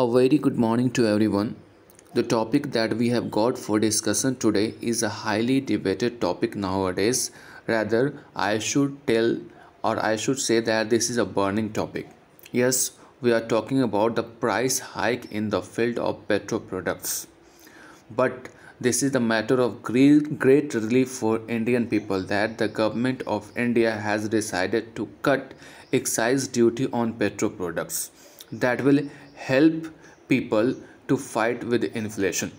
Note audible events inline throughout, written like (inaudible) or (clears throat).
A very good morning to everyone. The topic that we have got for discussion today is a highly debated topic nowadays. Rather, I should tell or I should say that this is a burning topic. Yes, we are talking about the price hike in the field of petrol products. But this is the matter of great, great relief for Indian people that the government of India has decided to cut excise duty on petrol products that will help people to fight with inflation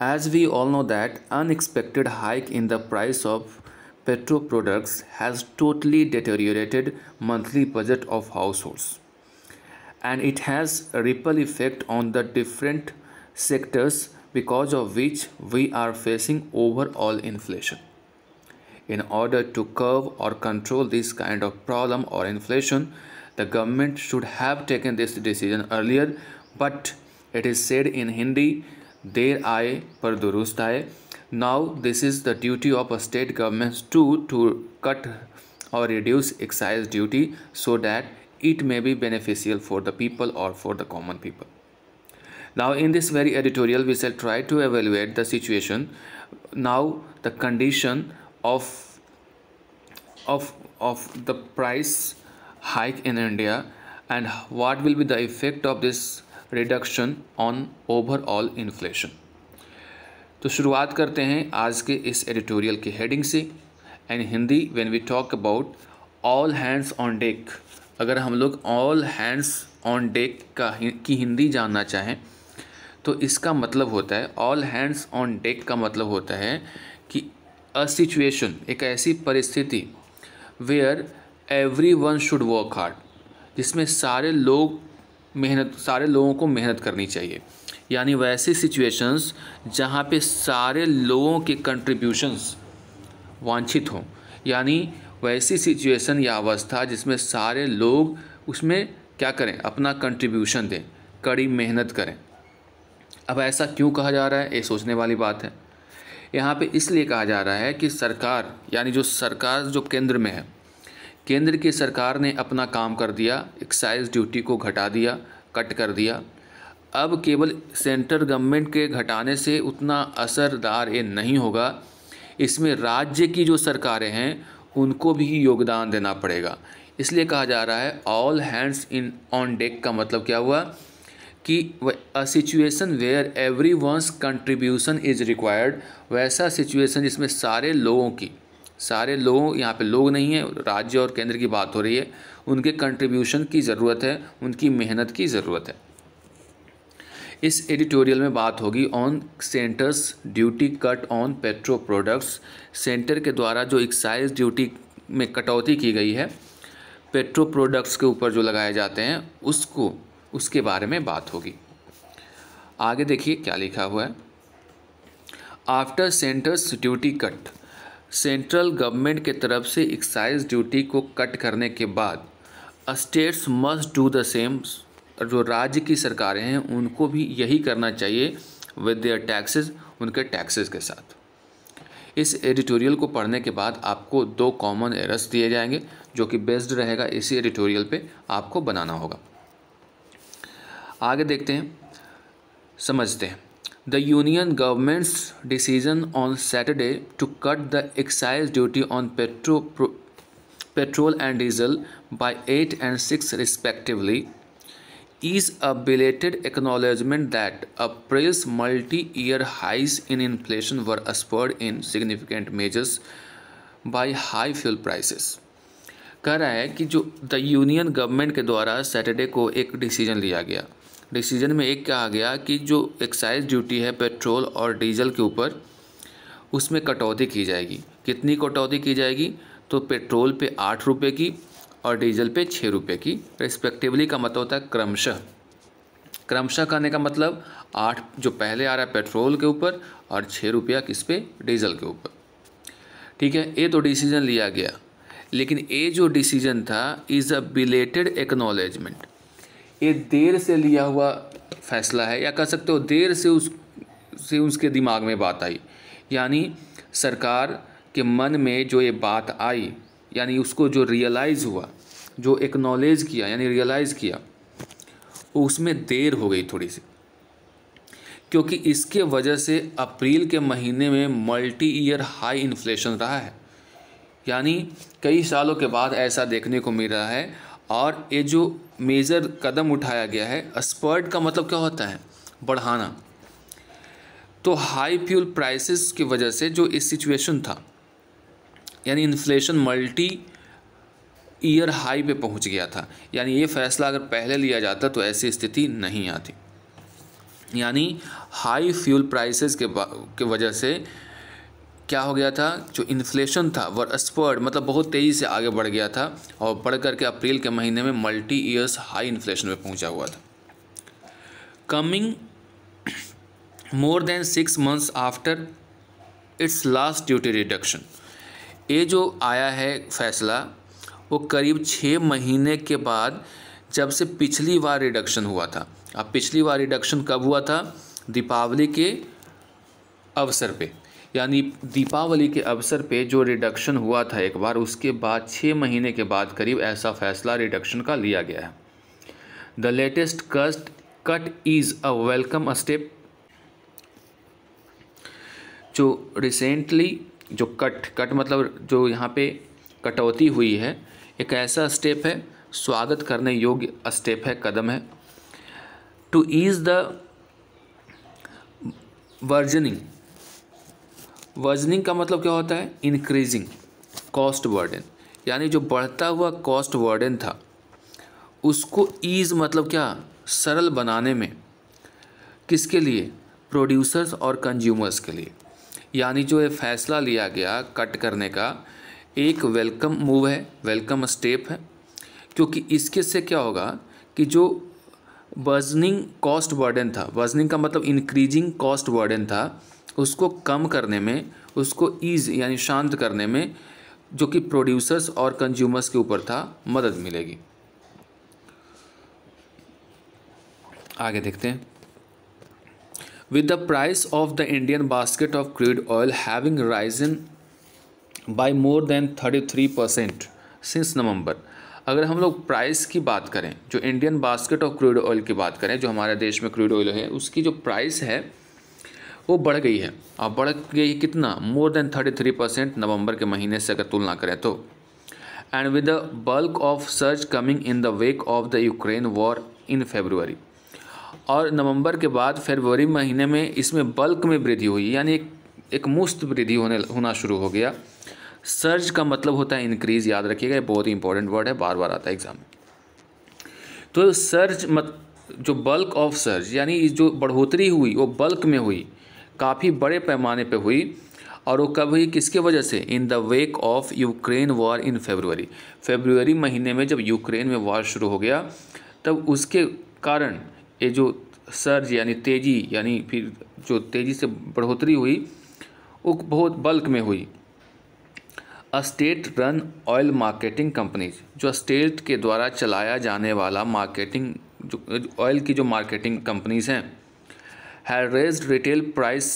as we all know that unexpected hike in the price of petro products has totally deteriorated monthly budget of households and it has a ripple effect on the different sectors because of which we are facing overall inflation in order to curb or control this kind of problem or inflation the government should have taken this decision earlier but it is said in hindi there aaye par durust now this is the duty of a state government to to cut or reduce excise duty so that it may be beneficial for the people or for the common people now in this very editorial we shall try to evaluate the situation now the condition of of of the price hike in India and what will be the effect of this reduction on overall inflation? तो शुरुआत करते हैं आज के इस editorial की heading से and Hindi when we talk about all hands on deck अगर हम लोग ऑल हैंड्स ऑन डेक का की हिंदी जानना चाहें तो इसका मतलब होता है ऑल हैंड्स ऑन डेक का मतलब होता है कि अ सिचुएशन एक ऐसी परिस्थिति where every one should work hard जिसमें सारे लोग मेहनत सारे लोगों को मेहनत करनी चाहिए यानी वैसी सिचुएशंस जहाँ पे सारे लोगों के कंट्रीब्यूशंस वांछित हों यानी वैसी सिचुएशन या अवस्था जिसमें सारे लोग उसमें क्या करें अपना कंट्रीब्यूशन दें कड़ी मेहनत करें अब ऐसा क्यों कहा जा रहा है ये सोचने वाली बात है यहाँ पे इसलिए कहा जा रहा है कि सरकार यानी जो सरकार जो केंद्र में है केंद्र की सरकार ने अपना काम कर दिया एक्साइज ड्यूटी को घटा दिया कट कर दिया अब केवल सेंटर गवर्नमेंट के घटाने से उतना असरदार ये नहीं होगा इसमें राज्य की जो सरकारें हैं उनको भी योगदान देना पड़ेगा इसलिए कहा जा रहा है all hands in on deck का मतलब क्या हुआ कि a situation where every one's contribution is required वैसा सिचुएशन जिसमें सारे लोगों की सारे लोगों यहाँ पे लोग नहीं हैं राज्य और केंद्र की बात हो रही है उनके कंट्रीब्यूशन की ज़रूरत है उनकी मेहनत की ज़रूरत है इस एडिटोरियल में बात होगी on centre's duty cut on petro products centre के द्वारा जो एक्साइज ड्यूटी में कटौती की गई है पेट्रो प्रोडक्ट्स के ऊपर जो लगाए जाते हैं उसको उसके बारे में बात होगी आगे देखिए क्या लिखा हुआ है after centre's duty cut central government के तरफ से एक्साइज ड्यूटी को कट करने के बाद states must do the same जो राज्य की सरकारें हैं उनको भी यही करना चाहिए विद देयर टैक्सेस उनके टैक्सेस के साथ इस एडिटोरियल को पढ़ने के बाद आपको दो कॉमन एरर्स दिए जाएंगे जो कि बेस्ड रहेगा इसी एडिटोरियल पे आपको बनाना होगा आगे देखते हैं समझते हैं The Union government's decision on Saturday to cut the excise duty on petro, pro, petrol and diesel by 8 and 6 respectively is a belated acknowledgement that April's multi year highs in inflation were spurred in significant measures by high fuel prices. कह रहा है कि जो the union government के द्वारा Saturday को एक decision लिया गया डिसीजन में एक कहा गया कि जो एक्साइज ड्यूटी है पेट्रोल और डीजल के ऊपर उसमें कटौती की जाएगी कितनी कटौती की जाएगी तो पेट्रोल पे आठ रुपये की और डीजल पे छः रुपये की रिस्पेक्टिवली का मतलब होता है क्रमशः क्रमशः करने का मतलब आठ जो पहले आ रहा है पेट्रोल के ऊपर और छः रुपया किस पे डीजल के ऊपर ठीक है ये तो डिसीजन लिया गया लेकिन ये जो डिसीजन था इज़ अ बिलेटेड एक्नोलेजमेंट ये देर से लिया हुआ फैसला है या कह सकते हो देर से उस से उसके दिमाग में बात आई यानी सरकार के मन में जो ये बात आई यानी उसको जो रियलाइज़ हुआ जो एक्नॉलेज किया यानी रियलाइज़ किया उसमें देर हो गई थोड़ी सी क्योंकि इसके वजह से अप्रैल के महीने में मल्टी ईयर हाई इन्फ्लेशन रहा है यानी कई सालों के बाद ऐसा देखने को मिल रहा है और ये जो मेजर कदम उठाया गया है स्पर्ट का मतलब क्या होता है बढ़ाना तो हाई फ्यूल प्राइसेस की वजह से जो इस सिचुएशन था यानी इन्फ्लेशन मल्टी ईयर हाई पे पहुंच गया था यानी ये फैसला अगर पहले लिया जाता तो ऐसी स्थिति नहीं आती यानी हाई फ्यूल प्राइसेस के के वजह से क्या हो गया था जो इन्फ्लेशन था वह स्पर्ड मतलब बहुत तेज़ी से आगे बढ़ गया था और बढ़ करके अप्रैल के महीने में मल्टी ईयर्स हाई इन्फ्लेशन में पहुंचा हुआ था coming more than six months after its last duty reduction ये जो आया है फैसला वो करीब छः महीने के बाद जब से पिछली बार रिडक्शन हुआ था अब पिछली बार रिडक्शन कब हुआ था दीपावली के अवसर पे यानी दीपावली के अवसर पे जो रिडक्शन हुआ था एक बार उसके बाद छः महीने के बाद करीब ऐसा फैसला रिडक्शन का लिया गया है the latest cost cut is a welcome step जो रिसेंटली जो कट कट मतलब जो यहाँ पे कटौती हुई है एक ऐसा स्टेप है स्वागत करने योग्य स्टेप है कदम है to ease the burdening burdening का मतलब क्या होता है इंक्रीजिंग कॉस्ट वर्डन यानी जो बढ़ता हुआ कॉस्ट वर्डन था उसको ईज मतलब क्या सरल बनाने में किसके लिए प्रोड्यूसर्स और कंज्यूमर्स के लिए यानी जो ये फैसला लिया गया कट करने का एक वेलकम मूव है वेलकम स्टेप है क्योंकि इसके से क्या होगा कि जो वर्जनिंग कॉस्ट वर्डन था वर्जनिंग का मतलब इंक्रीजिंग कॉस्ट वर्डन था उसको कम करने में उसको ईज यानी शांत करने में जो कि प्रोड्यूसर्स और कंज्यूमर्स के ऊपर था मदद मिलेगी आगे देखते हैं with price of the Indian basket of crude oil having rise in by more than thirty three percent since November अगर हम लोग प्राइस की बात करें जो Indian basket of crude oil की बात करें जो हमारे देश में क्रूड ऑयल है उसकी जो प्राइस है वो बढ़ गई है और बढ़ गई कितना more than thirty three percent नवंबर के महीने से अगर तुलना करें तो and with the bulk of search coming in the wake of the Ukraine war in February और नवंबर के बाद फरवरी महीने में इसमें बल्क में वृद्धि हुई यानी एक, एक मुफ्त वृद्धि होने होना शुरू हो गया सर्ज का मतलब होता है इंक्रीज याद रखिएगा बहुत ही इंपॉर्टेंट वर्ड है बार बार आता है एग्जाम में तो सर्ज मत जो बल्क ऑफ सर्ज यानी जो बढ़ोतरी हुई वो बल्क में हुई काफ़ी बड़े पैमाने पर हुई और वो कब हुई किसके वजह से in the wake of Ukraine war in February February महीने में जब यूक्रेन में वॉर शुरू हो गया तब उसके कारण ये जो सर्ज यानी तेज़ी यानी फिर जो तेज़ी से बढ़ोतरी हुई वो बहुत बल्क में हुई state run oil marketing companies जो स्टेट के द्वारा चलाया जाने वाला मार्केटिंग जो ऑयल की जो मार्केटिंग कंपनीज हैं had raised retail price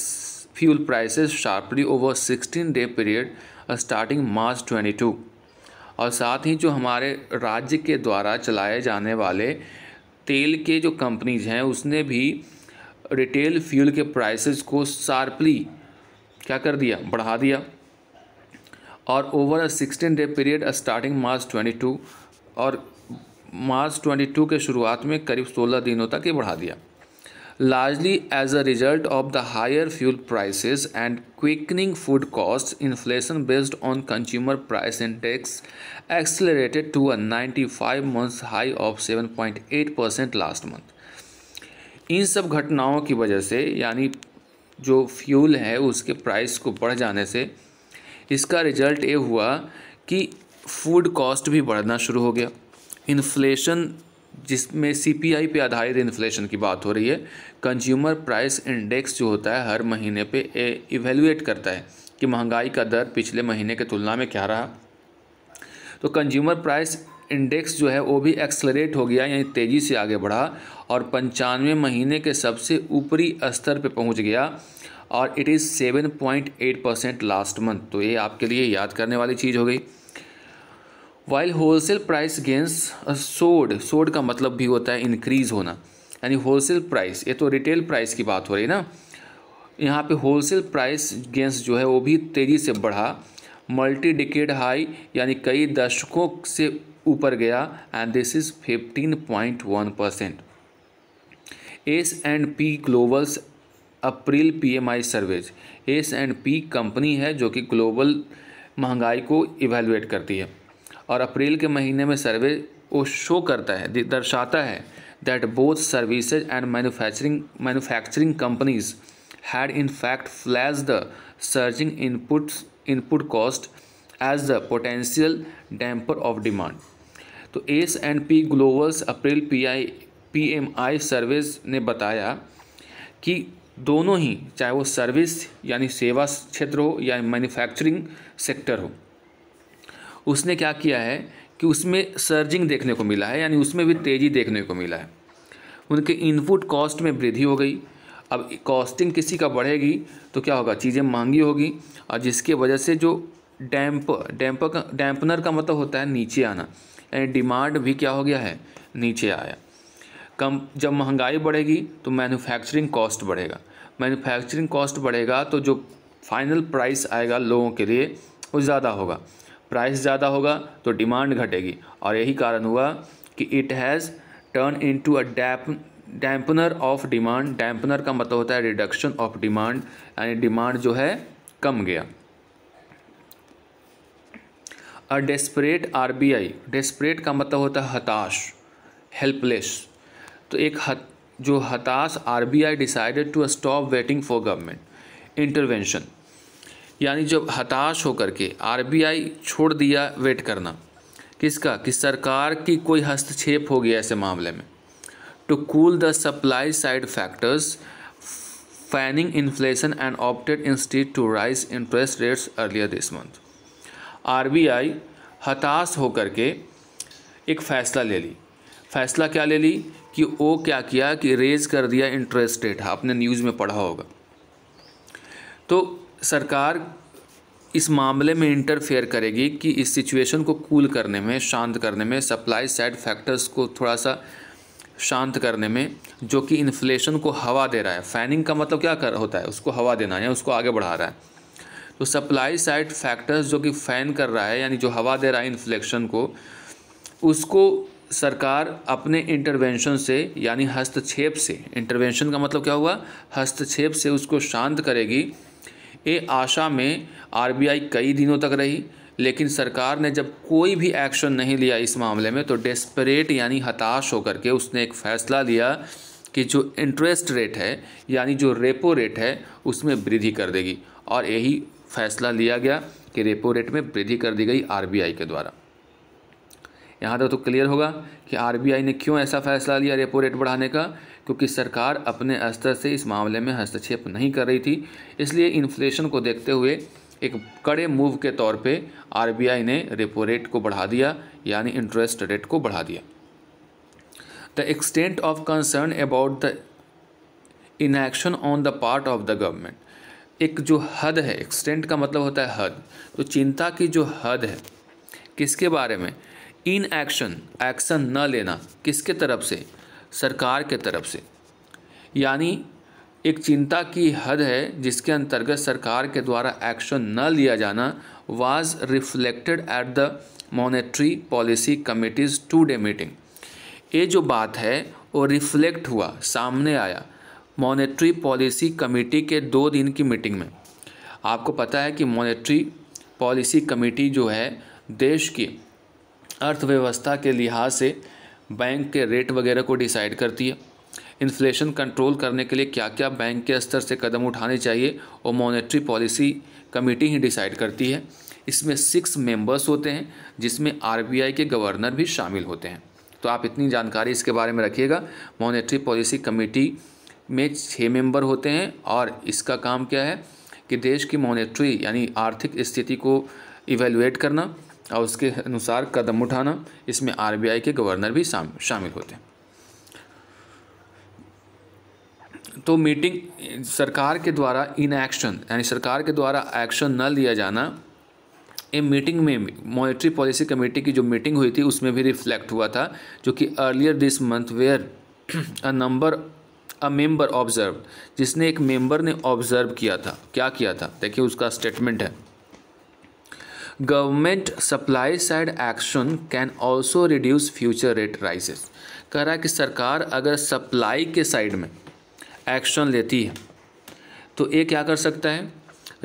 fuel prices sharply over 16 day period uh, starting March 22 और साथ ही जो हमारे राज्य के द्वारा चलाए जाने वाले तेल के जो कंपनीज हैं उसने भी रिटेल फ्यूल के प्राइसेस को शार्पली क्या कर दिया बढ़ा दिया और over a sixteen day period starting March twenty two और मार्च ट्वेंटी टू के शुरुआत में करीब सोलह दिनों तक ये बढ़ा दिया largely as a result of the higher fuel prices and quickening food costs inflation based on consumer price index accelerated to a 95 month high of 7.8% last month इन सब घटनाओं की वजह से यानी जो फ्यूल है उसके प्राइस को बढ़ जाने से इसका रिजल्ट ये हुआ कि फूड कॉस्ट भी बढ़ना शुरू हो गया इन्फ्लेशन जिसमें सीपीआई पे आधारित इन्फ्लेशन की बात हो रही है कंज्यूमर प्राइस इंडेक्स जो होता है हर महीने पे इवेल्युएट करता है कि महंगाई का दर पिछले महीने के तुलना में क्या रहा तो कंज्यूमर प्राइस इंडेक्स जो है वो भी एक्सलरेट हो गया यानी तेज़ी से आगे बढ़ा और पंचानवे महीने के सबसे ऊपरी स्तर पे पहुंच गया और it is seven point eight percent last month तो ये आपके लिए याद करने वाली चीज़ हो गई वाइल होलसेल प्राइस गेंस सोड सोड का मतलब भी होता है इंक्रीज़ होना यानी होलसेल प्राइस ये तो रिटेल प्राइस की बात हो रही है ना यहाँ पे होलसेल प्राइस गेंस जो है वो भी तेज़ी से बढ़ा मल्टी डिकेड हाई यानी कई दशकों से ऊपर गया and this is fifteen point one percent S and P Global's April PMI surveys S and P company है जो कि ग्लोबल महंगाई को इवेलुएट करती है और अप्रैल के महीने में सर्वे वो शो करता है दर्शाता है that both services and manufacturing manufacturing companies had in fact flashed the surging inputs input cost as the potential damper of demand तो S and P Global's April P I P M I service ने बताया कि दोनों ही चाहे वो service यानी सेवा क्षेत्र हो या मैन्युफैक्चरिंग सेक्टर हो उसने क्या किया है कि उसमें सर्जिंग देखने को मिला है यानी उसमें भी तेज़ी देखने को मिला है उनके इनपुट कॉस्ट में वृद्धि हो गई अब कॉस्टिंग किसी का बढ़ेगी तो क्या होगा चीज़ें महंगी होगी और जिसके वजह से जो डैम्प डैम्प का डैम्पनर का मतलब होता है नीचे आना यानी डिमांड भी क्या हो गया है नीचे आया कम जब महंगाई बढ़ेगी तो मैन्युफैक्चरिंग कॉस्ट बढ़ेगा मैन्युफैक्चरिंग कॉस्ट बढ़ेगा तो जो फाइनल प्राइस आएगा लोगों के लिए वो ज़्यादा होगा प्राइस ज़्यादा होगा तो डिमांड घटेगी और यही कारण हुआ कि it has turn in to a damp dampener of demand dampener का मतलब होता है रिडक्शन ऑफ डिमांड यानी डिमांड जो है कम गया a desperate R B I desperate का मतलब होता है हताश हेल्पलेस तो एक हत, जो हताश R B I decided to stop waiting for government intervention यानी जब हताश होकर के आरबीआई छोड़ दिया वेट करना किसका कि सरकार की कोई हस्तक्षेप हो गया ऐसे मामले में to cool the supply side factors fanning inflation and opted instead to raise interest rates earlier this month R हताश होकर के एक फ़ैसला ले ली फैसला क्या ले ली कि वो क्या किया कि रेज कर दिया इंटरेस्ट रेट अपने न्यूज़ में पढ़ा होगा तो सरकार इस मामले में इंटरफेयर करेगी कि इस सिचुएशन को कूल करने में शांत करने में सप्लाई साइड फैक्टर्स को थोड़ा सा शांत करने में जो कि इन्फ्लेशन को हवा दे रहा है फैनिंग का मतलब क्या कर होता है उसको हवा देना या उसको आगे बढ़ा रहा है तो सप्लाई साइड फैक्टर्स जो कि फ़ैन कर रहा है यानी जो हवा दे रहा है इन्फ्लेशन को उसको सरकार अपने इंटरवेंशन से यानी हस्तक्षेप से इंटरवेंशन का मतलब क्या हुआ हस्तक्षेप से उसको शांत करेगी ये आशा में आरबीआई कई दिनों तक रही लेकिन सरकार ने जब कोई भी एक्शन नहीं लिया इस मामले में तो डेस्परेट यानी हताश होकर के उसने एक फैसला लिया कि जो इंटरेस्ट रेट है यानी जो रेपो रेट है उसमें वृद्धि कर देगी और यही फैसला लिया गया कि रेपो रेट में वृद्धि कर दी गई आरबीआई के द्वारा यहाँ तक तो क्लियर होगा कि आरबीआई ने क्यों ऐसा फैसला लिया रेपो रेट बढ़ाने का क्योंकि सरकार अपने स्तर से इस मामले में हस्तक्षेप नहीं कर रही थी इसलिए इन्फ्लेशन को देखते हुए एक कड़े मूव के तौर पे आरबीआई ने रेपो रेट को बढ़ा दिया यानी इंटरेस्ट रेट को बढ़ा दिया the extent of concern about the inaction on the part of the government एक जो हद है एक्सटेंट का मतलब होता है हद तो चिंता की जो हद है किसके बारे में इन एक्शन एक्शन न लेना किसके तरफ से सरकार के तरफ से यानी एक चिंता की हद है जिसके अंतर्गत सरकार के द्वारा एक्शन न लिया जाना was reflected at the monetary policy committee's two day meeting ये जो बात है वो रिफ्लेक्ट हुआ सामने आया मॉनेटरी पॉलिसी कमेटी के दो दिन की मीटिंग में आपको पता है कि मॉनेटरी पॉलिसी कमेटी जो है देश की अर्थव्यवस्था के लिहाज से बैंक के रेट वगैरह को डिसाइड करती है इन्फ्लेशन कंट्रोल करने के लिए क्या क्या बैंक के स्तर से कदम उठाने चाहिए और मॉनेटरी पॉलिसी कमेटी ही डिसाइड करती है इसमें सिक्स मेंबर्स होते हैं जिसमें आरबीआई के गवर्नर भी शामिल होते हैं तो आप इतनी जानकारी इसके बारे में रखिएगा मॉनेटरी पॉलिसी कमेटी में छः मेंबर होते हैं और इसका काम क्या है कि देश की मॉनेटरी यानी आर्थिक स्थिति को इवेलुएट करना और उसके अनुसार कदम उठाना इसमें आरबीआई के गवर्नर भी शामिल होते हैं तो मीटिंग सरकार के द्वारा इन एक्शन यानी सरकार के द्वारा एक्शन न लिया जाना इन मीटिंग में मॉनेटरी पॉलिसी कमेटी की जो मीटिंग हुई थी उसमें भी रिफ्लेक्ट हुआ था जो कि earlier this month where a number a member observe जिसने एक मेंबर ने ऑब्जर्व किया था क्या किया था देखिए उसका स्टेटमेंट है government supply side action can also reduce future rate rises कह रहा है कि सरकार अगर सप्लाई के साइड में एक्शन लेती है तो ये क्या कर सकता है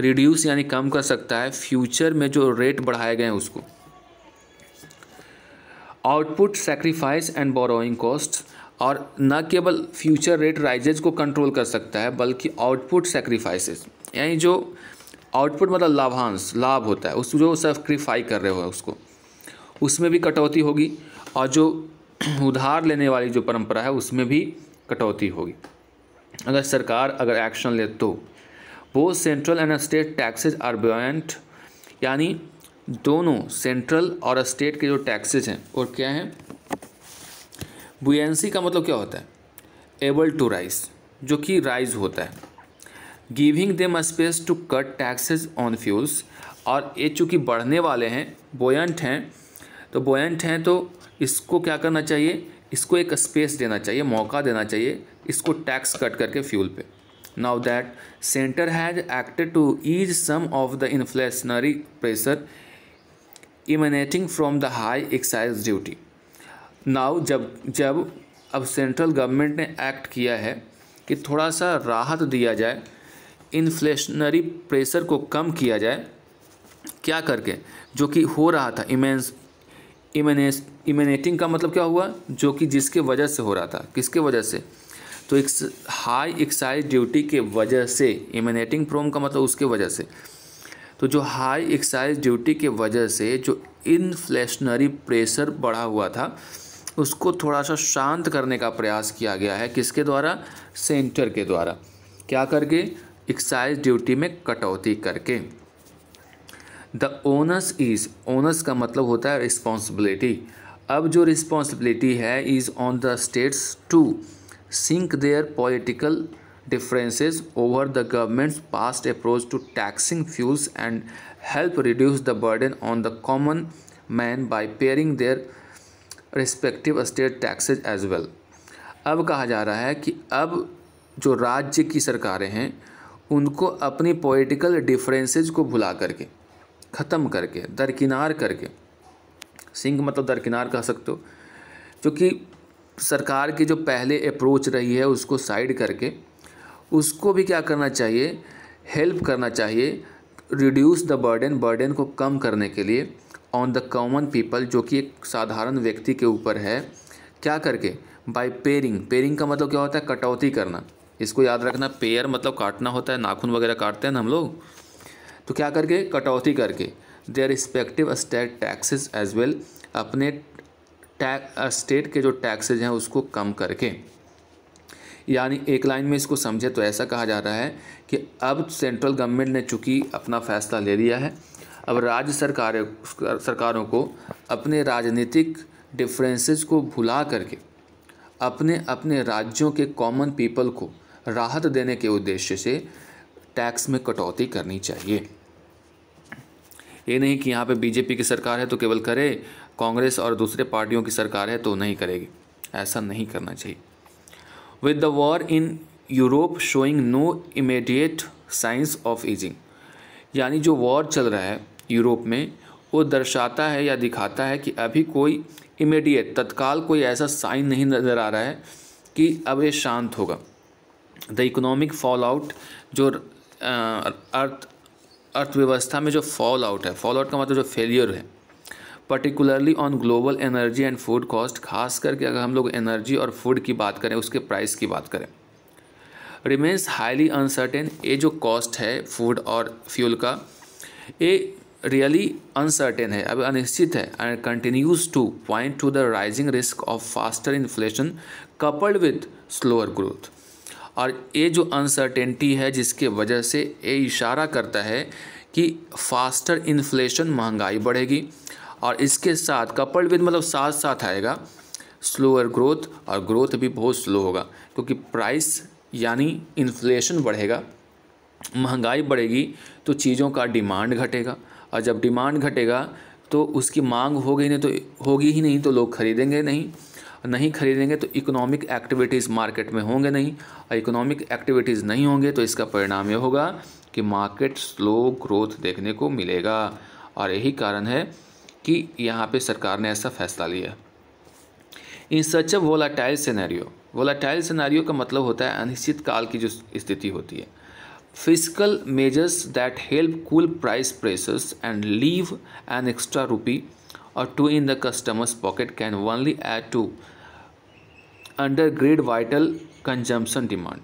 रिड्यूस यानी कम कर सकता है फ्यूचर में जो रेट बढ़ाए गए हैं उसको output sacrifice and borrowing cost और न केवल फ्यूचर रेट राइजेज को कंट्रोल कर सकता है बल्कि आउटपुट सेक्रीफाइसेस यानी जो आउटपुट मतलब लाभांश लाभ होता है उस जो सेक्रीफाई कर रहे हो उसको उसमें भी कटौती होगी और जो (clears throat) उधार लेने वाली जो परंपरा है उसमें भी कटौती होगी अगर सरकार अगर एक्शन ले तो वो central and state taxes are buoyant यानी दोनों सेंट्रल और स्टेट के जो टैक्सेज हैं और क्या हैं बुएंसी का मतलब क्या होता है एबल टू राइज जो कि राइज होता है giving them space to cut taxes on fuels और ये चूँकि बढ़ने वाले हैं बोयंट हैं तो बोयंट हैं तो इसको क्या करना चाहिए इसको एक स्पेस देना चाहिए मौका देना चाहिए इसको टैक्स कट करके फ्यूल पे now that centre has acted to ease some of the inflationary pressure emanating from the high excise duty now जब जब अब सेंट्रल गवर्नमेंट ने एक्ट किया है कि थोड़ा सा राहत दिया जाए इन्फ्लेशनरी प्रेशर को कम किया जाए क्या करके जो कि हो रहा था इमेंस इमेनेस इमेनेटिंग का मतलब क्या हुआ जो कि जिसके वजह से हो रहा था किसके वजह से तो एक हाई एक्साइज ड्यूटी के वजह से इमेनेटिंग प्रोम का मतलब उसके वजह से तो जो हाई एक्साइज ड्यूटी के वजह से जो इन्फ्लेशनरी प्रेशर बढ़ा हुआ था उसको थोड़ा सा शांत करने का प्रयास किया गया है किसके द्वारा सेंटर के द्वारा क्या करके एक्साइज ड्यूटी में कटौती करके द ओनर्स इज ओनर्स का मतलब होता है रिस्पॉन्सिबिलिटी अब जो रिस्पॉन्सिबिलिटी है is on the states to sink their political differences over the government's past approach to taxing fuels and help reduce the burden on the common man by paring their respective state taxes as well अब कहा जा रहा है कि अब जो राज्य की सरकारें हैं उनको अपनी पोइटिकल डिफरेंसेज को भुला करके ख़त्म करके दरकिनार करके सिंह मतलब दरकिनार कह सकते हो क्योंकि सरकार की जो पहले अप्रोच रही है उसको साइड करके उसको भी क्या करना चाहिए हेल्प करना चाहिए रिड्यूस द बर्डन बर्डन को कम करने के लिए ऑन द कॉमन पीपल जो कि एक साधारण व्यक्ति के ऊपर है क्या करके बाय पेयरिंग पेयरिंग का मतलब क्या होता है कटौती करना इसको याद रखना पेयर मतलब काटना होता है नाखून वगैरह काटते हैं ना हम लोग तो क्या करके कटौती करके their respective state taxes as well अपने स्टेट के जो टैक्सेज हैं उसको कम करके यानी एक लाइन में इसको समझे तो ऐसा कहा जा रहा है कि अब सेंट्रल गवर्नमेंट ने चूँकि अपना फैसला ले लिया है अब राज्य सरकार सरकारों को अपने राजनीतिक डिफरेंसेस को भुला करके अपने अपने राज्यों के कॉमन पीपल को राहत देने के उद्देश्य से टैक्स में कटौती करनी चाहिए ये नहीं कि यहाँ पे बीजेपी की सरकार है तो केवल करे कांग्रेस और दूसरे पार्टियों की सरकार है तो नहीं करेगी ऐसा नहीं करना चाहिए with the war in Europe showing no immediate signs of easing यानी जो वॉर चल रहा है यूरोप में वो दर्शाता है या दिखाता है कि अभी कोई इमेडिएट तत्काल कोई ऐसा साइन नहीं नज़र आ रहा है कि अब ये शांत होगा द इकोनॉमिक फॉल आउट जो अर्थ अर्थव्यवस्था में जो फॉल आउट है फॉल आउट का मतलब जो फेलियर है particularly on global energy and food cost खास करके अगर हम लोग एनर्जी और फूड की बात करें उसके प्राइस की बात करें रिमेन्स हाईली अनसर्टेन ये जो कॉस्ट है फूड और फ्यूल का ये रियली अनसर्टेन है अब अनिश्चित है and continues to point to the rising risk of faster inflation coupled with slower growth और ये जो अनसर्टेनिटी है जिसके वजह से ये इशारा करता है कि फास्टर इन्फ्लेशन महंगाई बढ़ेगी और इसके साथ कपल्ड विद मतलब साथ साथ आएगा स्लोअर ग्रोथ और ग्रोथ भी बहुत स्लो होगा क्योंकि प्राइस यानी इन्फ्लेशन बढ़ेगा महंगाई बढ़ेगी तो चीज़ों का डिमांड घटेगा और जब डिमांड घटेगा तो उसकी मांग होगी नहीं तो होगी ही नहीं तो लोग खरीदेंगे नहीं नहीं खरीदेंगे तो इकोनॉमिक एक्टिविटीज़ मार्केट में होंगे नहीं और इकोनॉमिक एक्टिविटीज़ नहीं होंगे तो इसका परिणाम ये होगा कि मार्केट स्लो ग्रोथ देखने को मिलेगा और यही कारण है कि यहाँ पे सरकार ने ऐसा फैसला लिया in such a volatile scenario volatile scenario का मतलब होता है अनिश्चित काल की जो स्थिति होती है fiscal measures that help cool price pressures and leave an extra rupee or two in the customer's pocket can only add to under grade vital consumption demand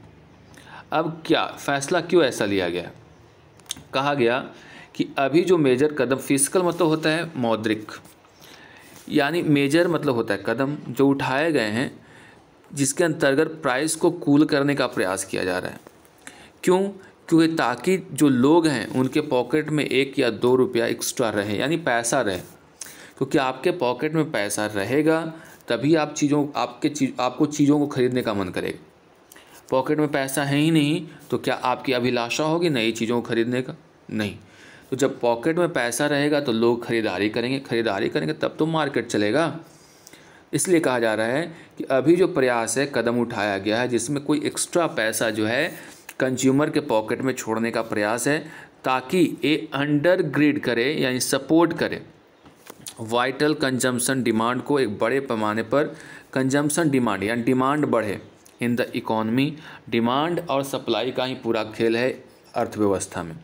अब क्या फैसला क्यों ऐसा लिया गया कहा गया कि अभी जो मेजर कदम फिजिकल मतलब होता है मौद्रिक यानी मेजर मतलब होता है कदम जो उठाए गए हैं जिसके अंतर्गत प्राइस को कूल करने का प्रयास किया जा रहा है क्यों क्योंकि ताकि जो लोग हैं उनके पॉकेट में एक या दो रुपया एक्स्ट्रा रहे यानी पैसा रहे क्योंकि आपके पॉकेट में पैसा रहेगा तभी आप चीज़ों आपके चीज आपको चीज़ों को खरीदने का मन करेगा पॉकेट में पैसा है ही नहीं तो क्या आपकी अभिलाषा होगी नई चीज़ों को खरीदने का नहीं तो जब पॉकेट में पैसा रहेगा तो लोग खरीदारी करेंगे खरीदारी करेंगे तब तो मार्केट चलेगा इसलिए कहा जा रहा है कि अभी जो प्रयास है कदम उठाया गया है जिसमें कोई एक्स्ट्रा पैसा जो है कंज्यूमर के पॉकेट में छोड़ने का प्रयास है ताकि ये अंडर ग्रेड करे यानी सपोर्ट करे वाइटल कंजम्पशन डिमांड को एक बड़े पैमाने पर कंजम्पशन डिमांड यानी डिमांड बढ़े इन द इकोनमी डिमांड और सप्लाई का ही पूरा खेल है अर्थव्यवस्था में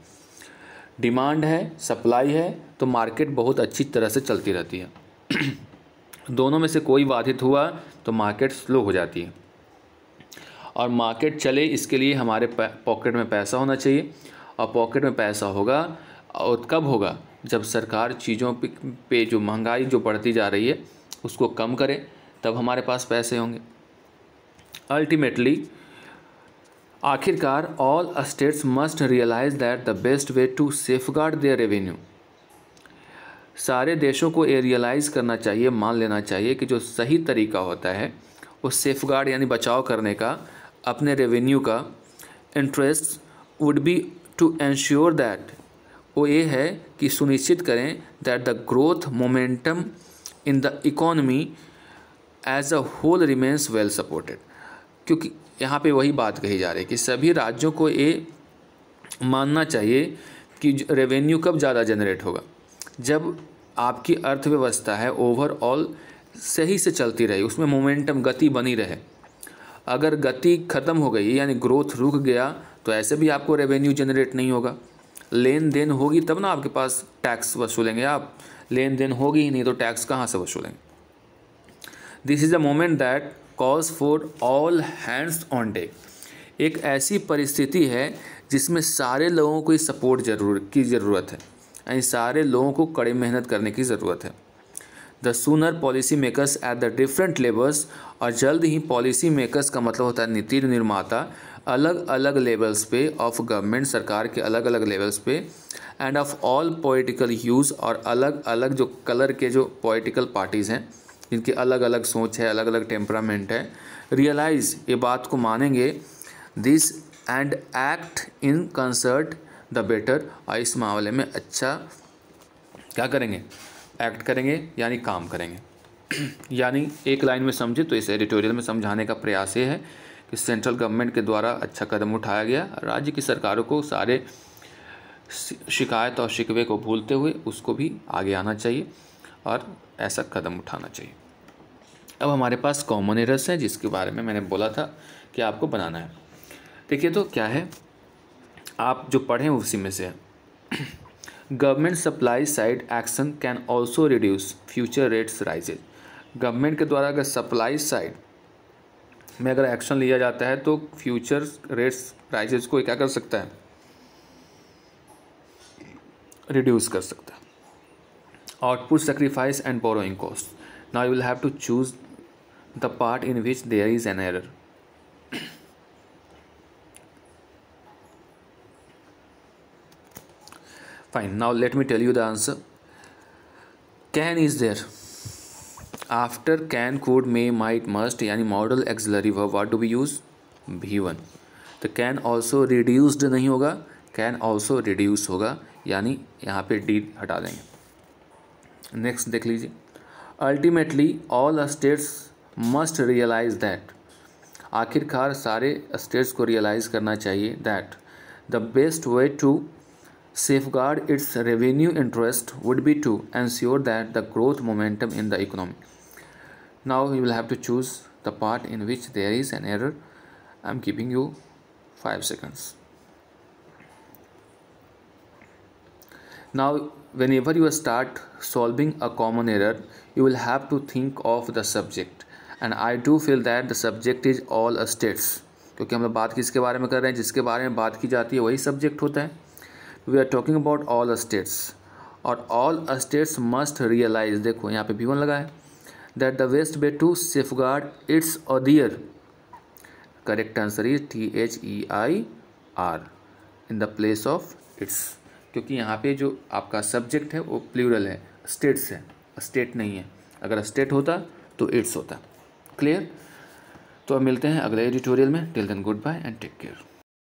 डिमांड है सप्लाई है तो मार्केट बहुत अच्छी तरह से चलती रहती है (clears throat) दोनों में से कोई बाधित हुआ तो मार्केट स्लो हो जाती है और मार्केट चले इसके लिए हमारे पॉकेट में पैसा होना चाहिए और पॉकेट में पैसा होगा और कब होगा जब सरकार चीज़ों पे जो महंगाई जो बढ़ती जा रही है उसको कम करे तब हमारे पास पैसे होंगे अल्टीमेटली आखिरकार all states must realise that the best way to safeguard their revenue सारे देशों को ये रियलाइज़ करना चाहिए मान लेना चाहिए कि जो सही तरीका होता है वो सेफ गार्ड यानी बचाव करने का अपने रेवेन्यू का interest would be to ensure that वो ये है कि सुनिश्चित करें that the growth momentum in the economy as a whole remains well supported क्योंकि यहाँ पे वही बात कही जा रही है कि सभी राज्यों को ये मानना चाहिए कि रेवेन्यू कब ज़्यादा जनरेट होगा जब आपकी अर्थव्यवस्था है ओवरऑल सही से चलती रही उसमें मोमेंटम गति बनी रहे अगर गति ख़त्म हो गई यानी ग्रोथ रुक गया तो ऐसे भी आपको रेवेन्यू जनरेट नहीं होगा लेन देन होगी तब ना आपके पास टैक्स वसूलेंगे आप लेन देन होगी ही नहीं तो टैक्स कहाँ से वसूलेंगे this is the moment that cause for all hands on deck एक ऐसी परिस्थिति है जिसमें सारे लोगों को सपोर्ट जरूर की ज़रूरत है यानी सारे लोगों को कड़ी मेहनत करने की ज़रूरत है the sooner policy makers at the different levels और जल्द ही पॉलिसी मेकर्स का मतलब होता है नीति निर्माता अलग अलग लेवल्स पे ऑफ गवर्नमेंट सरकार के अलग अलग लेवल्स पे and of all political hues और अलग अलग जो कलर के जो पॉलिटिकल पार्टीज़ हैं जिनकी अलग अलग सोच है अलग अलग टेम्परामेंट है रियलाइज़ ये बात को मानेंगे this and act in concert the better और इस मामले में अच्छा क्या करेंगे एक्ट करेंगे यानी काम करेंगे (clears throat) यानी एक लाइन में समझे तो इस एडिटोरियल में समझाने का प्रयास ये है कि सेंट्रल गवर्नमेंट के द्वारा अच्छा कदम उठाया गया राज्य की सरकारों को सारे शिकायत और शिकवे को भूलते हुए उसको भी आगे आना चाहिए और ऐसा कदम उठाना चाहिए अब हमारे पास कॉमन एरर्स हैं जिसके बारे में मैंने बोला था कि आपको बनाना है देखिए तो क्या है आप जो पढ़ें उसी में से है government supply side action can also reduce future rates rises government के द्वारा अगर सप्लाई साइड में अगर एक्शन लिया जाता है तो फ्यूचर रेट्स प्राइजेस को क्या कर सकता है रिड्यूस कर सकता है output sacrifice and borrowing cost now you will have to choose the part in which there is an error fine now let me tell you the answer can is there after can could may might must यानी modal auxiliary verb what do be use भी one तो can also reduced नहीं होगा can also reduce होगा यानी यहाँ पे D हटा देंगे नेक्स्ट देख लीजिए ultimately all states must realise that आखिरकार सारे स्टेट्स को रियलाइज़ करना चाहिए that the best way to safeguard its revenue interest would be to ensure that the growth momentum in the economy now you will have to choose the part in which there is an error I'm giving you 5 seconds now whenever you start solving a common error you will have to think of the subject and I do feel that the subject is all states क्योंकि हम लोग बात किसके बारे में कर रहे हैं जिसके बारे में बात की जाती है वही सब्जेक्ट होता है we are talking about all states और ऑल स्टेट्स मस्ट रियलाइज देखो यहाँ पे भी वन लगा है the best way to safeguard its अदियर correct answer is T H E I R in the place of its क्योंकि यहाँ पे जो आपका सब्जेक्ट है वो प्लूरल है स्टेट्स है स्टेट नहीं है अगर स्टेट होता तो इट्स होता क्लियर तो अब मिलते हैं अगले एडिटोरियल में till then good bye and take care